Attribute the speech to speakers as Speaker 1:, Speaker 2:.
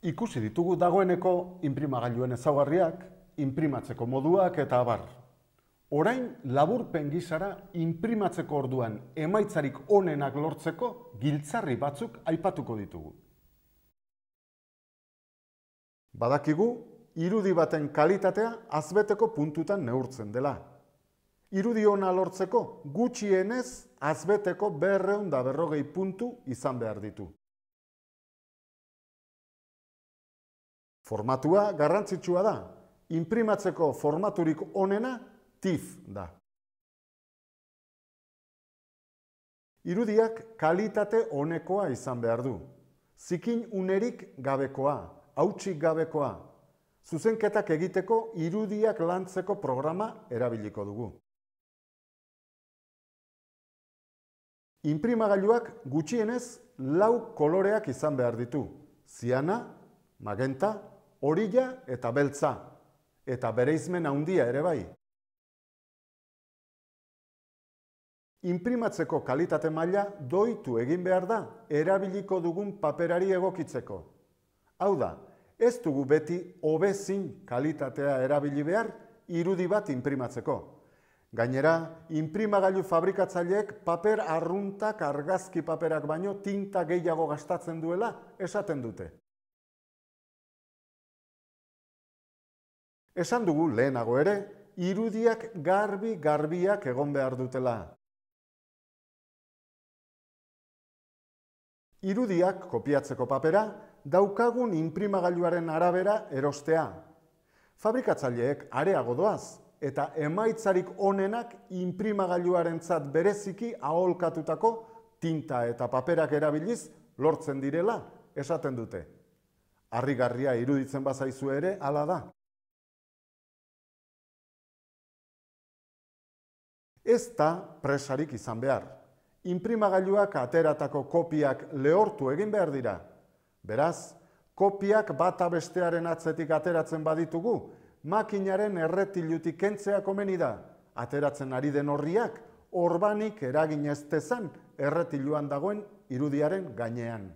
Speaker 1: Ikusi ditugu dagoeneko inprimagailuen ezaugarriak, inprimatzeko moduak eta abar. Orain laburpen gizara inprimatzeko orduan emaitzarik onenak lortzeko giltzarri batzuk aipatuko ditugu. Badakigu, irudi baten kalitatea azbeteko puntutan neurtzen dela. Irudi ona lortzeko gutxienez azbeteko berreunda berrogei puntu izan behar ditu. Formatua garrantzitsua da. Inprimatzeko formaturik onena TIF da. Irudiak kalitate honekoa izan behar du. Zikin unerik gabekoa, hautsik gabekoa. Zuzenketak egiteko irudiak lantzeko programa erabiliko dugu. Inprimagailuak gutxienez lau koloreak izan behar ditu. Ziana, magenta, orilla eta beltza, eta bereizmen handia ere bai. Inprimatzeko kalitate maila doitu egin behar da, erabiliko dugun paperari egokitzeko. Hau da, ez dugu beti hobezin kalitatea erabili behar irudi bat inprimatzeko. Gainera, inprimagailu fabrikatzaileek paper arruntak argazki paperak baino tinta gehiago gastatzen duela esaten dute. Esan dugu lehenago ere,
Speaker 2: irudiak garbi garbiak egon behar dutela.
Speaker 1: Irudiak kopiatzeko papera, daukagun inprimagailuaren arabera erostea. Fabrikatzaileek areago doaz, eta emaitzarik onenak inprimagailuaren tzat bereziki aholkatutako tinta eta paperak erabiliz lortzen direla, esaten dute. Arrigarria iruditzen bazaizu ere, ala da. Ez da presarik izan behar. Inprimagailuak ateratako kopiak lehortu egin behar dira. Beraz, kopiak bata bestearen atzetik ateratzen baditugu, makinaren erretilutik kentzea komeni da. Ateratzen ari den horriak, orbanik eragin ez erretiluan dagoen irudiaren gainean.